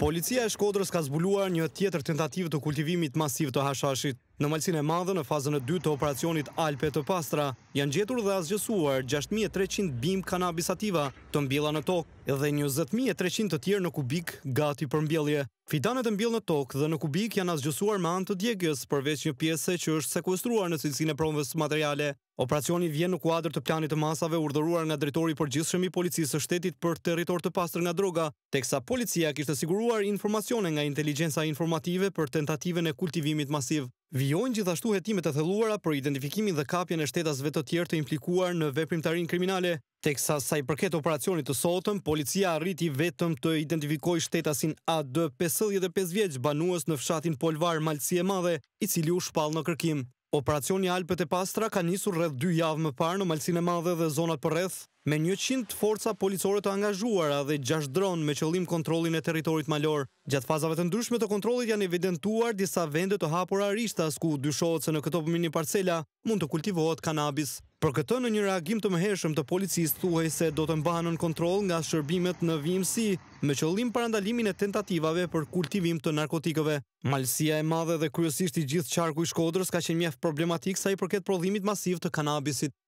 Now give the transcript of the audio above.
Policia e Shkodrës ka zbuluar një tjetër tentativë të kultivimit masiv të hashashit Në malsin e madhe në fazën e 2 të operacionit Alpe të Pastra, janë gjetur dhe azgjësuar 6300 bim kanabisativa të mbjela në tokë dhe 20300 të tjerë në kubik gati për mbjelje. Fitanet e mbjell në tokë dhe në kubik janë azgjësuar me antë të djegjës përveç një pjese që është sekuestruar në cilësin e promëve materiale. Operacioni vjen në kuadrë të planit të masave urdhëruar nga drejtori për gjithë shemi policisë shtetit për teritor të pastrë nga droga, teksa policia kishtë siguruar informacione nga inteligenca informative për tentative në kultivimit masiv. Vjojnë gjithashtu jetimet e thelluara për identifikimin dhe kapjen e shtetasve të tjerë të implikuar në veprimtarin kriminale. Tek sa sa i përket operacionit të sotëm, policia arriti vetëm të identifikoj shtetasin AD 55 vjeqë banuës në fshatin polvar malësi e madhe, i cili u shpalë në kërkim. Operacioni Alpët e Pastra ka njësur rrëdhë dy javë më parë në malësin e madhe dhe zonat për rrëdhë, Me të forca policore të angazhuara dhe 6 dronë me qëllim kontrolin e teritorit malor, gjatë fazave të ndryshme të kontrolit janë evidentuar disa vende të hapura rishtas ku dyshohet se në këto përmini parcela mund të kultivohet kanabis. Për këto në një reagim të mëheshëm të policis thuhej se do të në kontrol nga shërbimet në VMC me qëllim parandalimin e tentativave për kultivim të narkotikëve. Malësia e madhe dhe kryesisht i gjithë qarku i shkodrës ka qenë mjef problematik sa i përket prodhimit masiv të kanabisit.